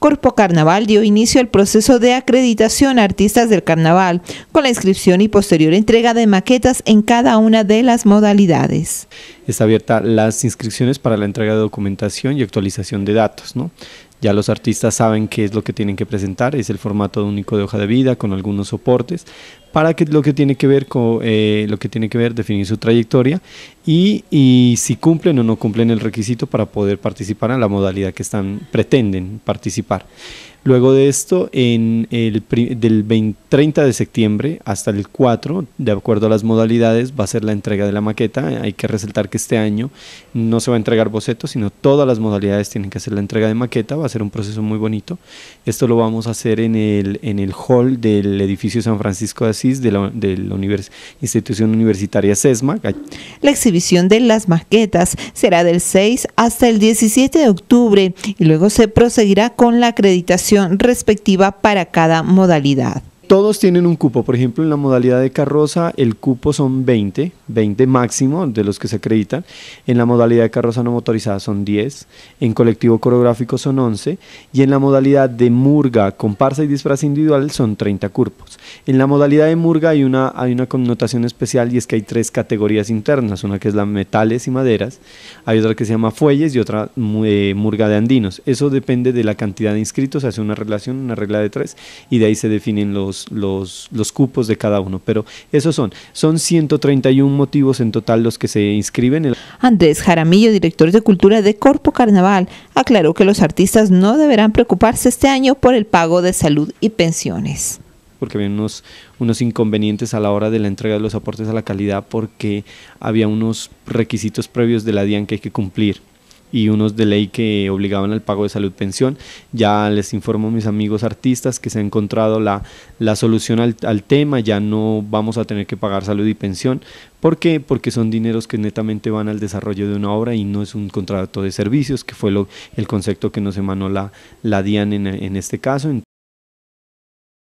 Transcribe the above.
Corpo Carnaval dio inicio al proceso de acreditación a artistas del carnaval, con la inscripción y posterior entrega de maquetas en cada una de las modalidades. Está abierta las inscripciones para la entrega de documentación y actualización de datos. Ya los artistas saben qué es lo que tienen que presentar, es el formato único de hoja de vida con algunos soportes para que lo que tiene que ver con eh, lo que tiene que ver definir su trayectoria y, y, si cumplen o no cumplen el requisito para poder participar en la modalidad que están pretenden participar. Luego de esto, en el del 30 de septiembre hasta el 4, de acuerdo a las modalidades, va a ser la entrega de la maqueta. Hay que resaltar que este año no se va a entregar boceto, sino todas las modalidades tienen que hacer la entrega de maqueta hacer un proceso muy bonito. Esto lo vamos a hacer en el, en el hall del edificio San Francisco de Asís de la, univers, institución universitaria SESMA. La exhibición de las maquetas será del 6 hasta el 17 de octubre y luego se proseguirá con la acreditación respectiva para cada modalidad todos tienen un cupo. Por ejemplo, en la modalidad de carroza, el cupo son 20, 20 máximo de los que se acreditan. En la modalidad de carroza no motorizada son 10. En colectivo coreográfico son 11. Y en la modalidad de murga, comparsa y disfraz individual son 30 cupos. En la modalidad de murga hay una, hay una connotación especial y es que hay tres categorías internas. Una que es la metales y maderas. Hay otra que se llama fuelles y otra eh, murga de andinos. Eso depende de la cantidad de inscritos. hace una relación, una regla de tres. Y de ahí se definen los los, cupos de cada uno. Pero esos son, son 131 motivos en total los que se inscriben. Andrés Jaramillo, director de Cultura de Corpo Carnaval, aclaró que los artistas no deberán preocuparse este año por el pago de salud y pensiones porque había unos inconvenientes a la hora de la entrega de los aportes a la calidad porque había unos requisitos previos de la DIAN que hay que cumplir y unos de ley que obligaban al pago de salud pensión. Ya les informo a mis amigos artistas que se ha encontrado la, la solución al, tema, ya no vamos a tener que pagar salud y pensión. ¿Por qué? Porque son dineros que netamente van al desarrollo de una obra y no es un contrato de servicios, que fue lo, el concepto que nos emanó la, la DIAN en, en este caso.